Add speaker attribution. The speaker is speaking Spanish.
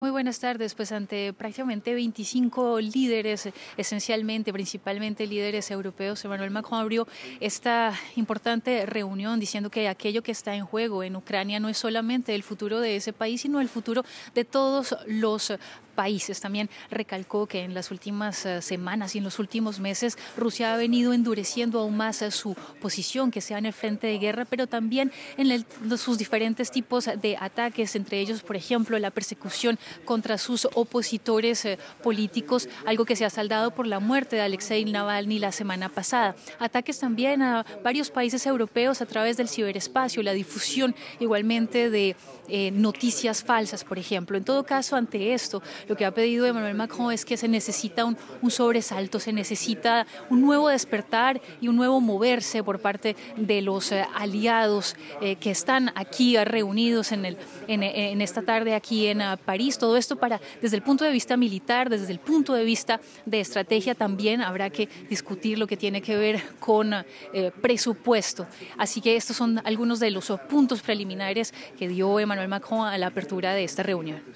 Speaker 1: Muy buenas tardes, pues ante prácticamente 25 líderes, esencialmente, principalmente líderes europeos, Emmanuel Macron abrió esta importante reunión diciendo que aquello que está en juego en Ucrania no es solamente el futuro de ese país, sino el futuro de todos los países. También recalcó que en las últimas eh, semanas y en los últimos meses Rusia ha venido endureciendo aún más eh, su posición, que sea en el frente de guerra, pero también en sus diferentes tipos de ataques, entre ellos, por ejemplo, la persecución contra sus opositores eh, políticos, algo que se ha saldado por la muerte de Alexei Navalny la semana pasada. Ataques también a varios países europeos a través del ciberespacio, la difusión igualmente de noticias falsas, por ejemplo. En todo caso, ante esto, lo que ha pedido Emmanuel Macron es que se necesita un, sobresalto, se necesita un nuevo despertar y un nuevo moverse por parte de los eh, aliados eh, que están aquí reunidos en, esta tarde aquí en eh, París. Todo esto para, desde el punto de vista militar, desde el punto de vista de estrategia, también habrá que discutir lo que tiene que ver con presupuesto. Así que estos son algunos de los oh, puntos preliminares que dio Emmanuel Macron a la apertura de esta reunión.